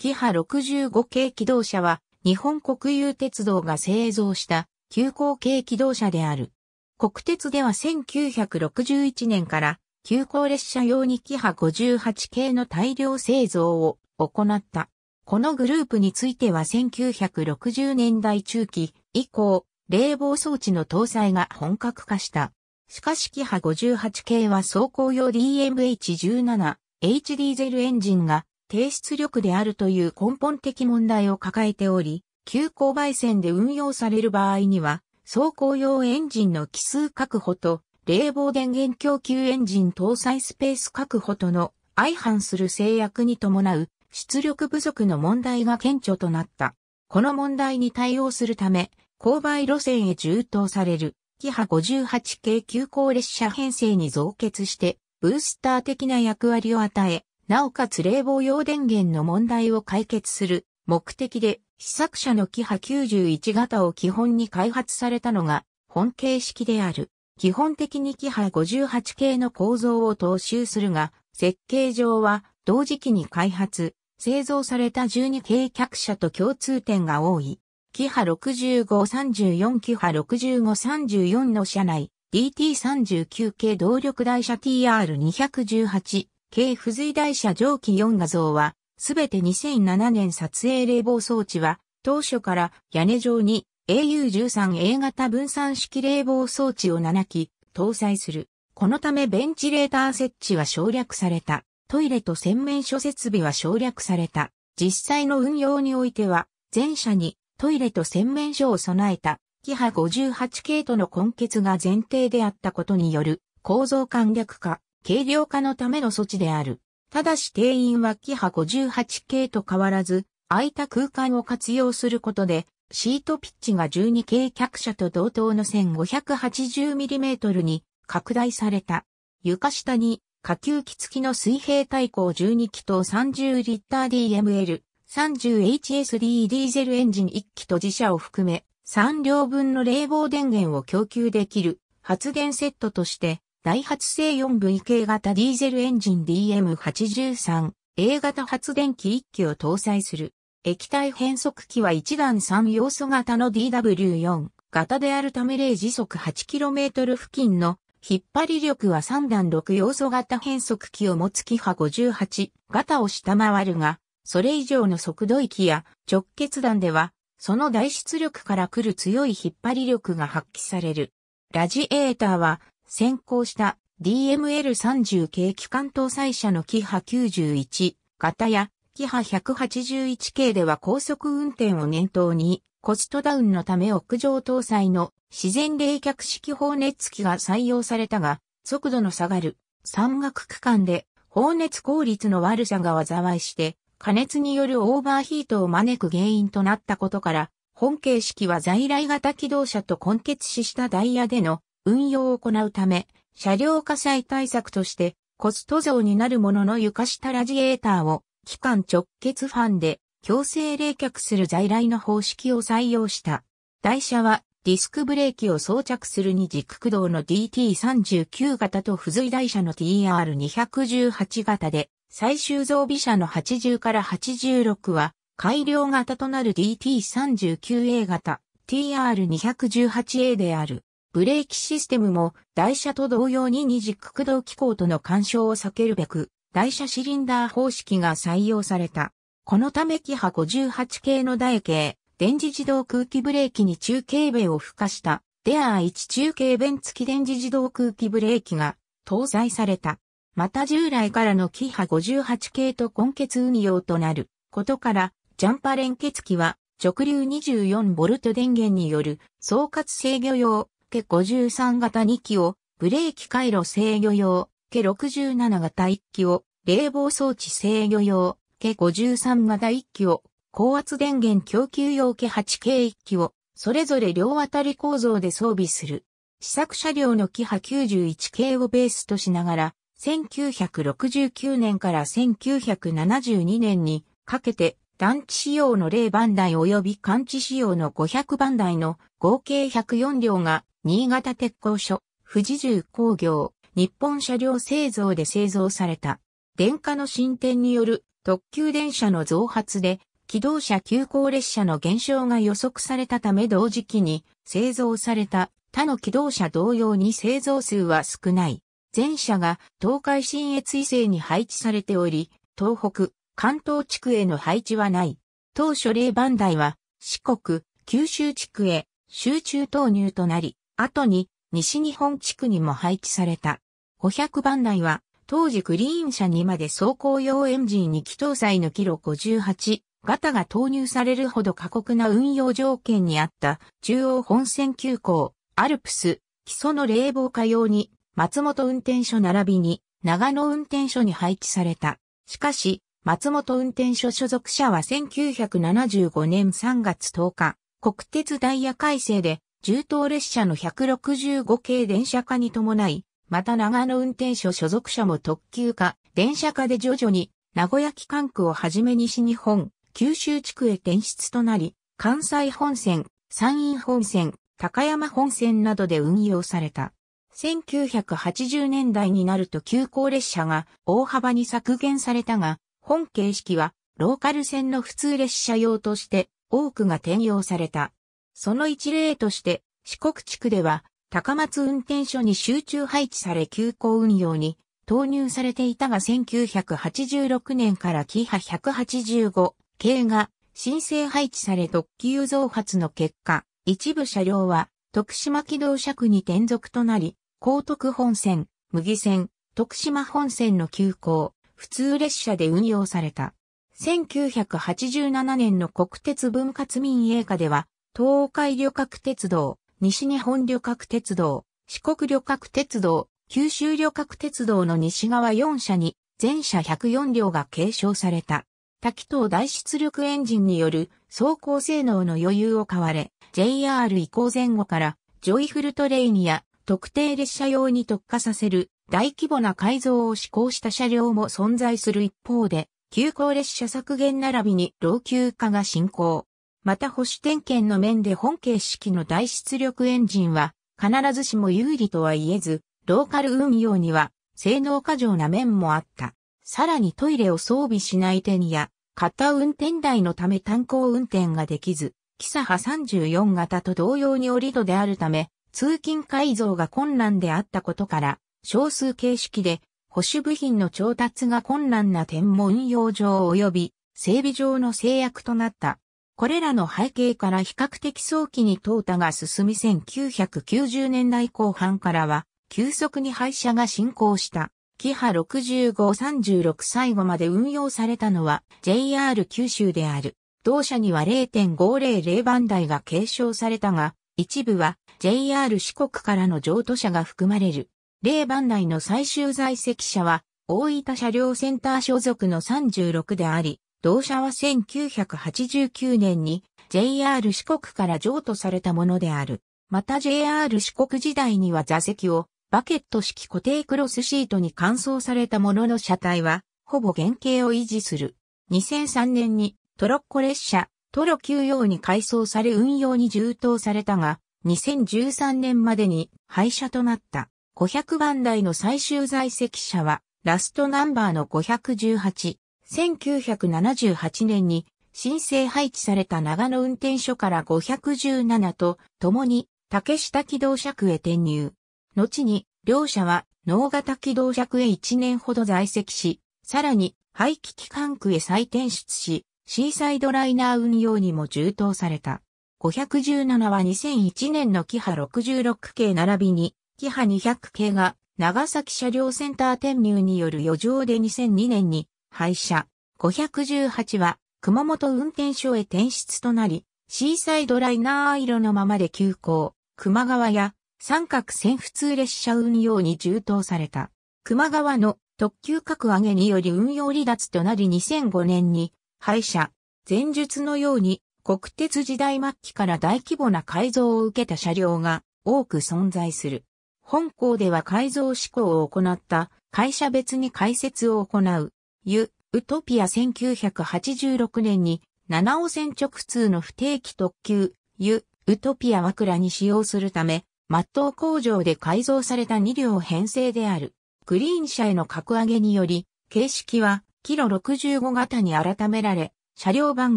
キハ65系機動車は、日本国有鉄道が製造した急行系機動車である。国鉄では1961年から急行列車用にキハ58系の大量製造を行った。このグループについては1960年代中期以降、冷房装置の搭載が本格化した。しかしキハ58系は走行用 DMH17H ディーゼルエンジンが低出力であるという根本的問題を抱えており、急勾配線で運用される場合には、走行用エンジンの奇数確保と、冷房電源供給エンジン搭載スペース確保との相反する制約に伴う出力不足の問題が顕著となった。この問題に対応するため、勾配路線へ充当される、キハ58系急行列車編成に増結して、ブースター的な役割を与え、なおかつ冷房用電源の問題を解決する目的で試作車のキハ91型を基本に開発されたのが本形式である。基本的にキハ58系の構造を踏襲するが、設計上は同時期に開発、製造された12系客車と共通点が多い。キハ6534キハ6534の車内、DT39 系動力台車 TR218 軽付随台車蒸気4画像は、すべて2007年撮影冷房装置は、当初から屋根上に AU13A 型分散式冷房装置を7機搭載する。このためベンチレーター設置は省略された。トイレと洗面所設備は省略された。実際の運用においては、全車にトイレと洗面所を備えた、キハ58系との根結が前提であったことによる構造簡略化、軽量化のための措置である。ただし定員はキハ58系と変わらず、空いた空間を活用することで、シートピッチが12系客車と同等の 1580mm に拡大された。床下に下級機付きの水平対向12気筒30リッター DML30HSD ディーゼルエンジン1機と自社を含め3両分の冷房電源を供給できる発電セットとしてダイハツ製 4V 系型ディーゼルエンジン DM83 A 型発電機1機を搭載する。液体変速機は1段3要素型の DW4 型であるため0時速 8km 付近の引っ張り力は3段6要素型変速機を持つキハ58型を下回るが、それ以上の速度域や直結弾では、その大出力から来る強い引っ張り力が発揮される。ラジエーターは先行した DML30 系機関搭載車のキハ91型やキハ181系では高速運転を念頭にコストダウンのため屋上搭載の自然冷却式放熱機が採用されたが速度の下がる山岳区間で放熱効率の悪さが災いして加熱によるオーバーヒートを招く原因となったことから本形式は在来型機動車と混血ししたダイヤでの運用を行うため、車両火災対策としてコスト増になるものの床下ラジエーターを機関直結ファンで強制冷却する在来の方式を採用した。台車はディスクブレーキを装着する二軸駆動の DT39 型と付随台車の TR218 型で、最終増備車の80から86は改良型となる DT39A 型 TR218A である。ブレーキシステムも台車と同様に二軸駆動機構との干渉を避けるべく、台車シリンダー方式が採用された。このためキハ58系の台形、電磁自動空気ブレーキに中継米を付加した、デアー1中継弁付き電磁自動空気ブレーキが搭載された。また従来からのキハ58系と根結運用となることから、ジャンパ連結機は直流 24V 電源による総括制御用ケ53型2機を、ブレーキ回路制御用、ケ67型1機を、冷房装置制御用、ケ53型1機を、高圧電源供給用ケ 8K1 機を、それぞれ両当たり構造で装備する。試作車両のキハ91系をベースとしながら、1969年から1972年にかけて団地仕様の0番台及び間地仕様の500番台の合計104両が新潟鉄工所、富士重工業、日本車両製造で製造された。電化の進展による特急電車の増発で、機動車急行列車の減少が予測されたため同時期に製造された他の機動車同様に製造数は少ない。全車が東海新越伊勢に配置されており、東北、関東地区への配置はない。当初例番台は四国、九州地区へ集中投入となり、後に西日本地区にも配置された。500番台は当時クリーン車にまで走行用エンジンに気搭載のキロ58型が投入されるほど過酷な運用条件にあった中央本線急行、アルプス、基礎の冷房化用に松本運転所並びに長野運転所に配置された。しかし、松本運転所所属者は1975年3月10日、国鉄ダイヤ改正で、重等列車の165系電車化に伴い、また長野運転所所属者も特急化、電車化で徐々に、名古屋機関区をはじめ西日本、九州地区へ転出となり、関西本線、山陰本線、高山本線などで運用された。1980年代になると急行列車が大幅に削減されたが、本形式はローカル線の普通列車用として多くが転用された。その一例として四国地区では高松運転所に集中配置され急行運用に投入されていたが1986年からキハ185系が申請配置され特急増発の結果、一部車両は徳島機動車区に転属となり、高徳本線、麦線、徳島本線の急行、普通列車で運用された。1987年の国鉄分割民営化では、東海旅客鉄道、西日本旅客鉄道、四国旅客鉄道、九州旅客鉄道の西側4社に、全車104両が継承された。多気筒大出力エンジンによる走行性能の余裕を買われ、JR 移行前後からジョイフルトレインや特定列車用に特化させる大規模な改造を施行した車両も存在する一方で、急行列車削減並びに老朽化が進行。また保守点検の面で本形式の大出力エンジンは必ずしも有利とは言えず、ローカル運用には性能過剰な面もあった。さらにトイレを装備しない点や、片運転台のため単行運転ができず、キサハ34型と同様に折戸であるため、通勤改造が困難であったことから、少数形式で、保守部品の調達が困難な点も運用上及び整備上の制約となった。これらの背景から比較的早期に淘汰が進み1990年代後半からは急速に廃車が進行した。キハ6536最後まで運用されたのは JR 九州である。同社には0.500番台が継承されたが、一部は JR 四国からの譲渡車が含まれる。令番内の最終在籍者は、大分車両センター所属の36であり、同社は1989年に JR 四国から譲渡されたものである。また JR 四国時代には座席をバケット式固定クロスシートに換装されたものの車体は、ほぼ原型を維持する。2003年にトロッコ列車、トロ級用に改装され運用に充当されたが、2013年までに廃車となった。500番台の最終在籍者は、ラストナンバーの518。1978年に申請配置された長野運転所から517と共に竹下機動車区へ転入。後に両社は脳型機動車区へ1年ほど在籍し、さらに排気機関区へ再転出し、シーサイドライナー運用にも充当された。517は2001年のキハ66系並びにキハ200系が長崎車両センター転入による余剰で2002年に廃車。518は熊本運転所へ転出となり、シーサイドライナー色のままで急行、熊川や三角線普通列車運用に充当された。熊川の特急格上げにより運用離脱となり2005年に廃車。前述のように国鉄時代末期から大規模な改造を受けた車両が多く存在する。本校では改造志向を行った会社別に解説を行う、ユ・ウトピア1986年に、七尾線直通の不定期特急、ユ・ウトピア枕に使用するため、マット工場で改造された2両編成である、グリーン車への格上げにより、形式は、キロ65型に改められ、車両番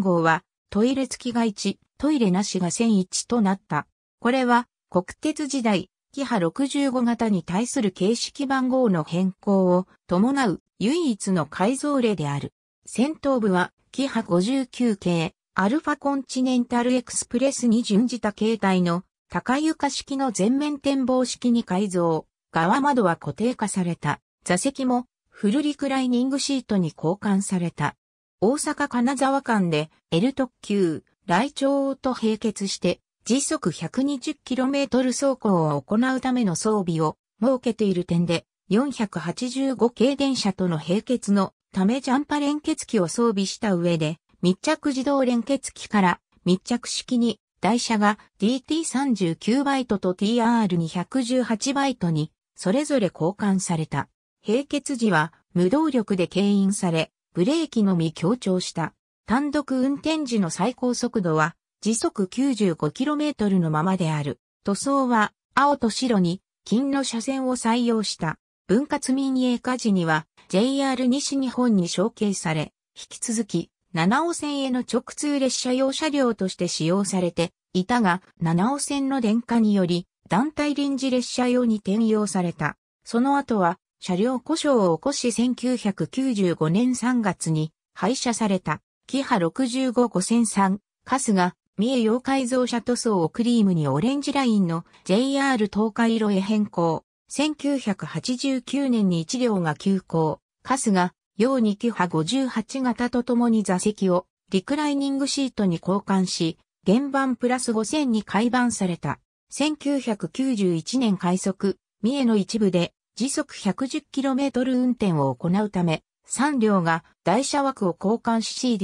号は、トイレ付きが1、トイレなしが1001となった。これは、国鉄時代、キハ65型に対する形式番号の変更を伴う唯一の改造例である。先頭部はキハ59系、アルファコンチネンタルエクスプレスに準じた形態の高床式の全面展望式に改造。側窓は固定化された。座席もフルリクライニングシートに交換された。大阪金沢間で L 特急、雷町と並結して時速 120km 走行を行うための装備を設けている点で、485系電車との並結のためジャンパ連結機を装備した上で、密着自動連結機から密着式に台車が DT39 バイトと TR218 バイトにそれぞれ交換された。並結時は無動力で牽引され、ブレーキのみ強調した。単独運転時の最高速度は時速 95km のままである。塗装は青と白に金の車線を採用した。分割民営化時には JR 西日本に承継され、引き続き七尾線への直通列車用車両として使用されていたが、七尾線の電化により団体臨時列車用に転用された。その後は車両故障を起こし1995年3月に廃車された。キハ655003、スガ、三重洋改造車塗装をクリームにオレンジラインの JR 東海色へ変更。1989年に1両が急行、スが、洋2キハ58型とともに座席をリクライニングシートに交換し、原版プラス5000に改版された。1991年快速、三重の一部で時速 110km 運転を行うため、3両が台車枠を交換し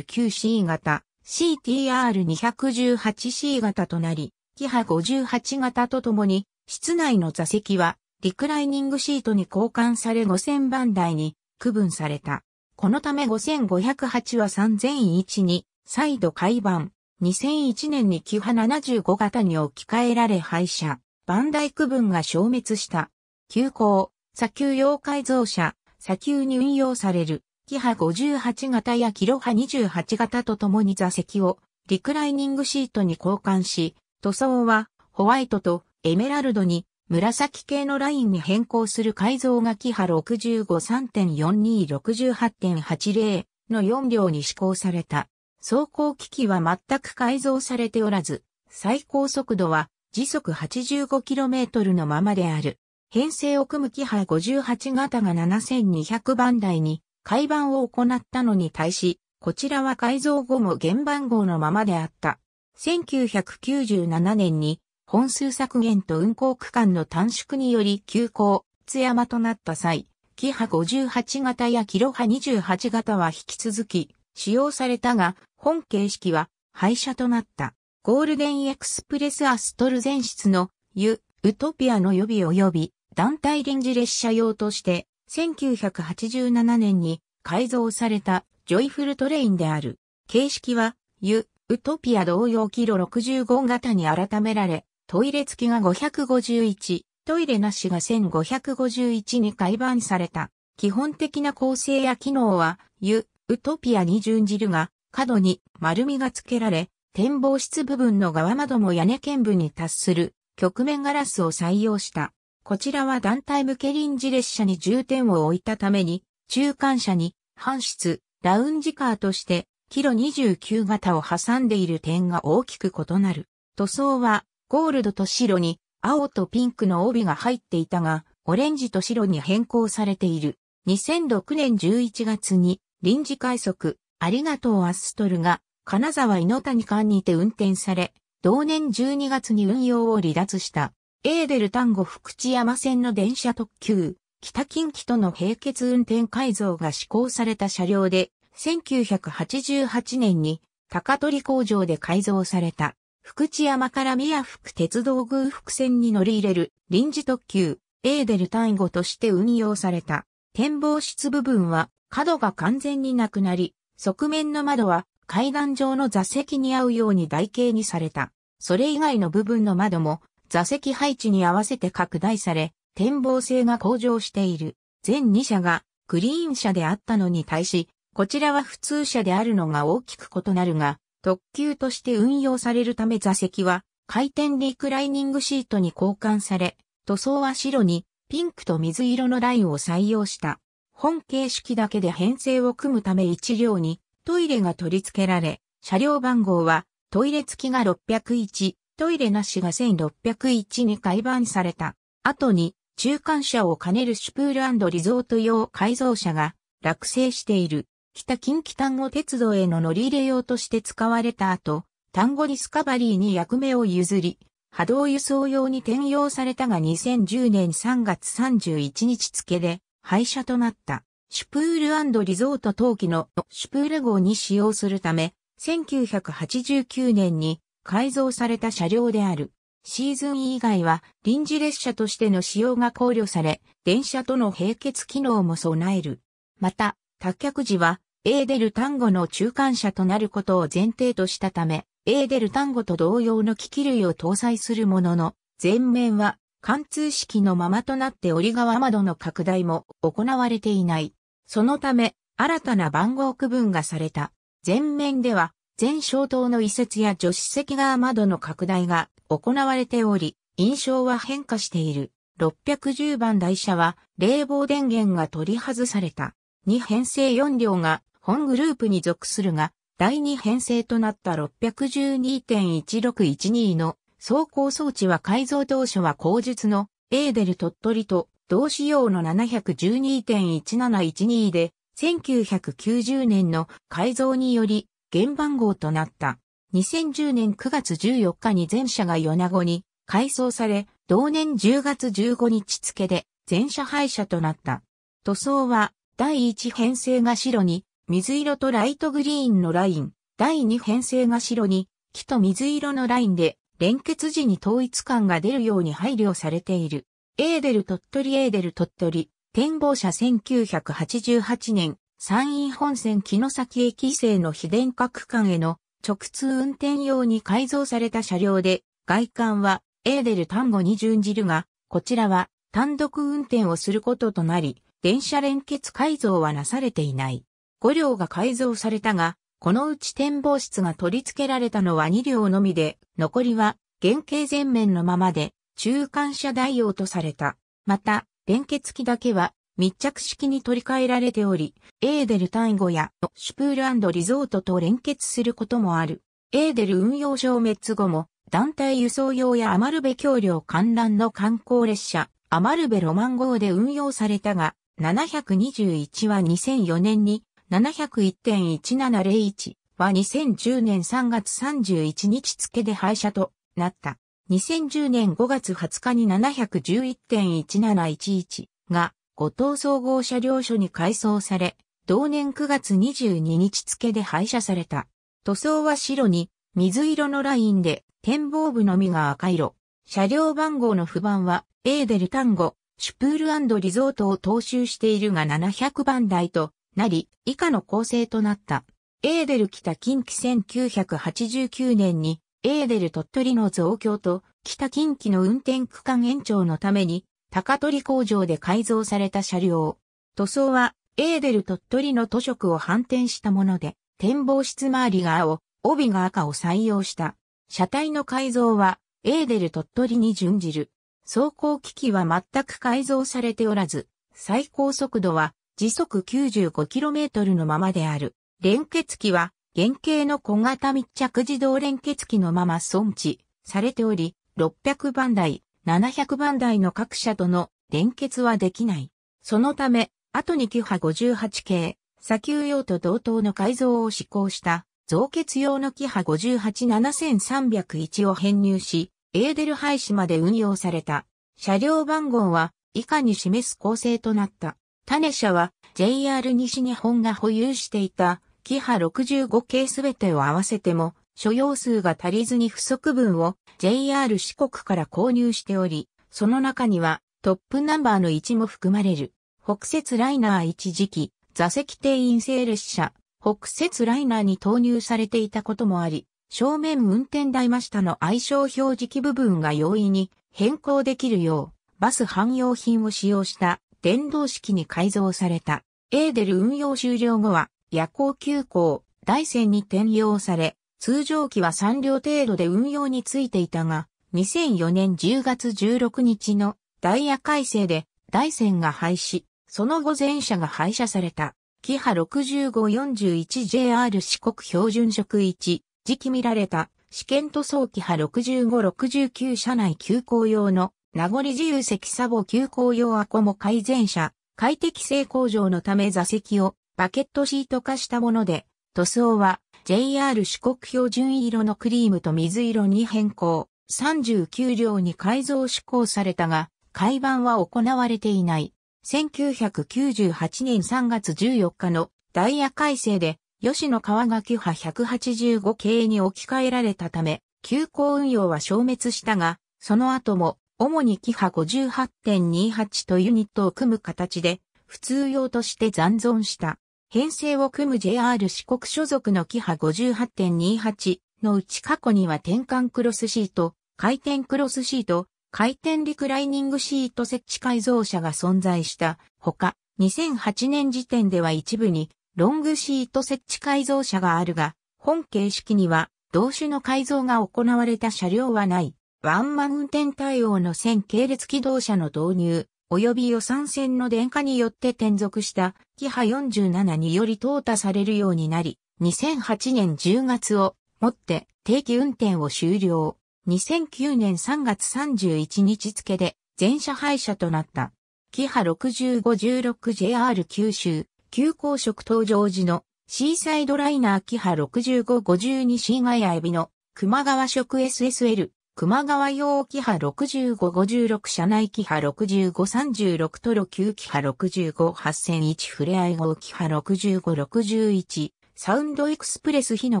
CDT39C 型、CTR218C 型となり、キハ58型とともに、室内の座席は、リクライニングシートに交換され5000番台に区分された。このため5508は3001に再度改版。2001年にキハ75型に置き換えられ廃車。番台区分が消滅した。急行、砂丘用改造車、砂丘に運用される。キハ58型やキロハ28型とともに座席をリクライニングシートに交換し、塗装はホワイトとエメラルドに紫系のラインに変更する改造がキハ65-3.42-68.80の4両に施行された。走行機器は全く改造されておらず、最高速度は時速 85km のままである。編成を組むキハ58型が7200番台に改版を行ったのに対し、こちらは改造後も原番号のままであった。1997年に本数削減と運行区間の短縮により急行、津山となった際、キハ58型やキロハ28型は引き続き使用されたが、本形式は廃車となった。ゴールデンエクスプレスアストル前室のユ・ウトピアの予備及び団体臨時列車用として1987年に改造されたジョイフルトレインである。形式は、ユ、ウトピア同様キロ65型に改められ、トイレ付きが551、トイレなしが1551に改版された。基本的な構成や機能は、ユ、ウトピアに準じるが、角に丸みが付けられ、展望室部分の側窓も屋根見部に達する、曲面ガラスを採用した。こちらは団体向け臨時列車に重点を置いたために、中間車に、半室、ラウンジカーとして、キロ29型を挟んでいる点が大きく異なる。塗装は、ゴールドと白に、青とピンクの帯が入っていたが、オレンジと白に変更されている。2006年11月に、臨時快速、ありがとうアストルが、金沢井の谷間にて運転され、同年12月に運用を離脱した。エーデル単語福知山線の電車特急、北近畿との並結運転改造が施行された車両で、1988年に高取工場で改造された、福知山から宮福鉄道宮福線に乗り入れる臨時特急、エーデル単語として運用された。展望室部分は角が完全になくなり、側面の窓は階段状の座席に合うように台形にされた。それ以外の部分の窓も座席配置に合わせて拡大され、展望性が向上している。全2車がクリーン車であったのに対し、こちらは普通車であるのが大きく異なるが、特急として運用されるため座席は回転リクライニングシートに交換され、塗装は白にピンクと水色のラインを採用した。本形式だけで編成を組むため1両にトイレが取り付けられ、車両番号はトイレ付きが601、トイレなしが1601に改版された。後に、中間車を兼ねるシュプールリゾート用改造車が落成している。北近畿単語鉄道への乗り入れ用として使われた後、単語ディスカバリーに役目を譲り、波動輸送用に転用されたが2010年3月31日付で廃車となった。シュプールリゾート陶器のシュプール号に使用するため、1989年に改造された車両である。シーズン以外は臨時列車としての使用が考慮され、電車との並結機能も備える。また、脱却時は、エーデル単語の中間車となることを前提としたため、エーデル単語と同様の機器類を搭載するものの、前面は貫通式のままとなって折り側窓の拡大も行われていない。そのため、新たな番号区分がされた。前面では、全小灯の移設や助手席側窓の拡大が行われており、印象は変化している。610番台車は冷房電源が取り外された。2編成4両が本グループに属するが、第2編成となった612.1612の走行装置は改造当初は後述のエーデル鳥取と同仕様の712.1712で1990年の改造により原番号となった。2010年9月14日に全車が米子に改装され、同年10月15日付で全車廃車となった。塗装は第1編成が白に水色とライトグリーンのライン、第2編成が白に木と水色のラインで連結時に統一感が出るように配慮されている。エーデル鳥取エーデル鳥取展望車1988年山陰本線木の先駅西の非電化区間への直通運転用に改造された車両で、外観はエーデル単語に準じるが、こちらは単独運転をすることとなり、電車連結改造はなされていない。5両が改造されたが、このうち展望室が取り付けられたのは2両のみで、残りは原型全面のままで、中間車代用とされた。また、連結機だけは密着式に取り替えられており、エーデル単語やシュプールリゾートと連結することもある。エーデル運用消滅後も、団体輸送用やアマルベ橋梁観覧の観光列車、アマルベロマン号で運用されたが、721は2004年に、701.1701は2010年3月31日付で廃車となった。2010年5月20日に711.1711が後藤総合車両所に改装され、同年9月22日付で廃車された。塗装は白に水色のラインで展望部のみが赤色。車両番号の不番はエーデル単語、シュプールリゾートを踏襲しているが700番台となり、以下の構成となった。エーデル北近畿1989年にエーデル鳥取の増強と北近畿の運転区間延長のために高取工場で改造された車両。塗装は、エーデル鳥取の塗色を反転したもので、展望室周りが青、帯が赤を採用した。車体の改造は、エーデル鳥取に準じる。走行機器は全く改造されておらず、最高速度は時速 95km のままである。連結機は原型の小型密着自動連結機のまま装置されており、600番台、700番台の各社との連結はできない。そのため、後にキハ58系、砂丘用と同等の改造を施行した造血用のキハ587,301を編入し、エーデルハイ市まで運用された。車両番号は以下に示す構成となった。種車は JR 西日本が保有していたキハ65系すべてを合わせても所要数が足りずに不足分を JR 四国から購入しており、その中にはトップナンバーの1も含まれる。北雪ライナー一時期、座席定員制列車、北雪ライナーに投入されていたこともあり、正面運転台真下の相性表示器部分が容易に変更できるよう、バス汎用品を使用した電動式に改造された。エーデル運用終了後は夜行急行、大線に転用され、通常機は3両程度で運用についていたが、2004年10月16日のダイヤ改正で大戦が廃止、その後全車が廃車された。キハ 6541JR 四国標準職1、時期見られた、試験塗装キハ6569車内急行用の名残自由席サボ急行用アコモ改善車、快適性向上のため座席をバケットシート化したもので、塗装は JR 四国標準色のクリームと水色に変更、39両に改造施行されたが、改版は行われていない。1998年3月14日のダイヤ改正で、吉野川垣派185系に置き換えられたため、急行運用は消滅したが、その後も、主にキハ58.28とユニットを組む形で、普通用として残存した。編成を組む JR 四国所属のキハ58.28のうち過去には転換クロスシート、回転クロスシート、回転リクライニングシート設置改造車が存在したほか、2008年時点では一部にロングシート設置改造車があるが、本形式には同種の改造が行われた車両はない。ワンマン運転対応の線系列機動車の導入、及び予算線の電化によって転属したキハ47により淘汰されるようになり、2008年10月をもって定期運転を終了。2009年3月31日付で全車廃車となった。キハ 6516JR 九州、急行食登場時のシーサイドライナーキハ 6552C ガヤエビの熊川食 SSL 熊川用キハ6556車内キハ6536トロ級キハ65801触れ合い号キハ6561サウンドエクスプレス火の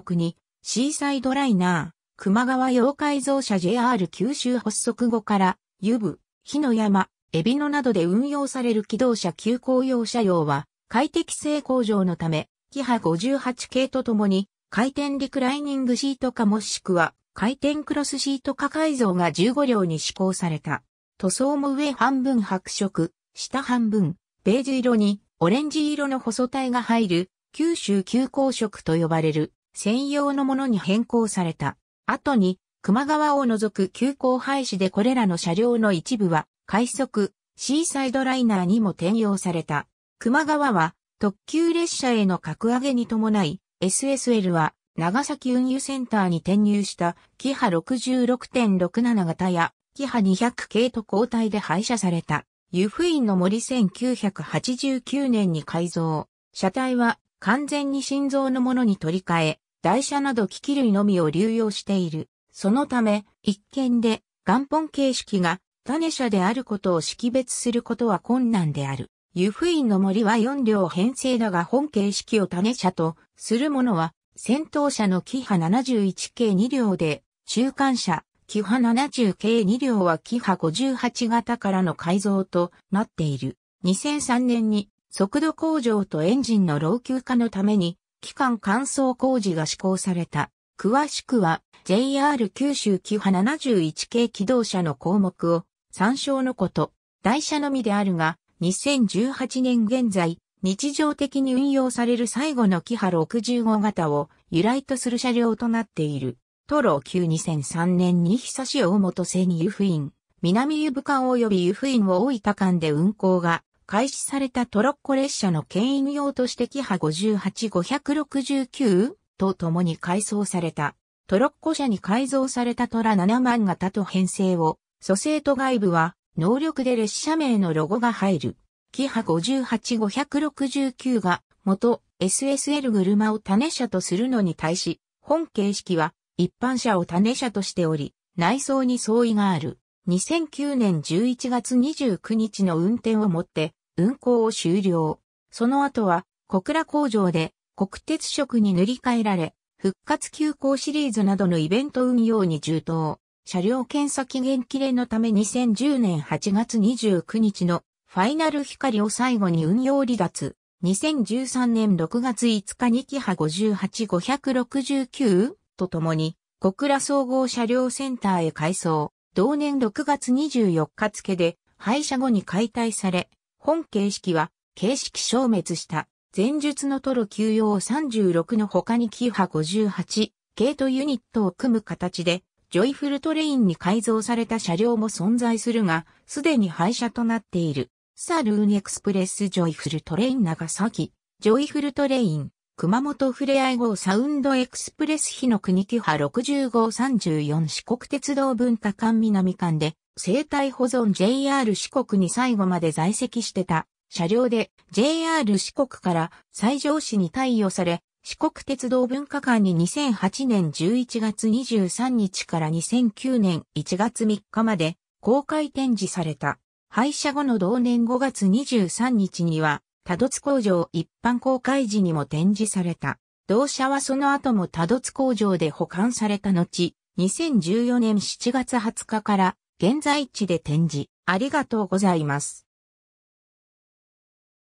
国シーサイドライナー熊川用改造車 JR 九州発足後から湯部、火の山、海老野などで運用される機動車急行用車用は快適性向上のためキハ58系とともに回転リクライニングシートかもしくは回転クロスシート化改造が15両に施行された。塗装も上半分白色、下半分、ベージュ色にオレンジ色の細体が入る、九州急行色と呼ばれる専用のものに変更された。後に、熊川を除く急行廃止でこれらの車両の一部は、快速、シーサイドライナーにも転用された。熊川は、特急列車への格上げに伴い、SSL は、長崎運輸センターに転入したキハ66.67型やキハ200系と交代で廃車された。湯布院の森1989年に改造。車体は完全に心臓のものに取り替え、台車など機器類のみを流用している。そのため、一見で元本形式が種車であることを識別することは困難である。湯布院の森は4両編成だが本形式を種車とするものは先頭車のキハ71系2両で、中間車、キハ70系2両はキハ58型からの改造となっている。2003年に速度向上とエンジンの老朽化のために、期間乾燥工事が施行された。詳しくは JR 九州キハ71系機動車の項目を参照のこと。台車のみであるが、2018年現在、日常的に運用される最後のキハ65型を由来とする車両となっている。トロ9 2003年に久し大元瀬に湯布院、南湯布館及び湯布院を大分間で運行が開始されたトロッコ列車の牽引用としてキハ58569と共に改装された。トロッコ車に改造されたトラ7万型と編成を、蘇生と外部は能力で列車名のロゴが入る。キハ58569が元 SSL 車を種車とするのに対し、本形式は一般車を種車としており、内装に相違がある。2009年11月29日の運転をもって運行を終了。その後は小倉工場で国鉄色に塗り替えられ、復活休校シリーズなどのイベント運用に充当。車両検査期限切れのため2010年8月29日のファイナル光を最後に運用離脱。2013年6月5日にキハ58569とともに、小倉総合車両センターへ改装。同年6月24日付で廃車後に解体され、本形式は形式消滅した。前述のトロ休用36の他にキハ58系とユニットを組む形で、ジョイフルトレインに改造された車両も存在するが、すでに廃車となっている。サルーンエクスプレスジョイフルトレイン長崎、ジョイフルトレイン、熊本ふれあい号サウンドエクスプレス日の国キハ60号34四国鉄道文化館南館で、生態保存 JR 四国に最後まで在籍してた車両で JR 四国から西条市に貸与され、四国鉄道文化館に2008年11月23日から2009年1月3日まで公開展示された。廃車後の同年5月23日には、多度津工場一般公開時にも展示された。同社はその後も多度津工場で保管された後、2014年7月20日から現在地で展示。ありがとうございます。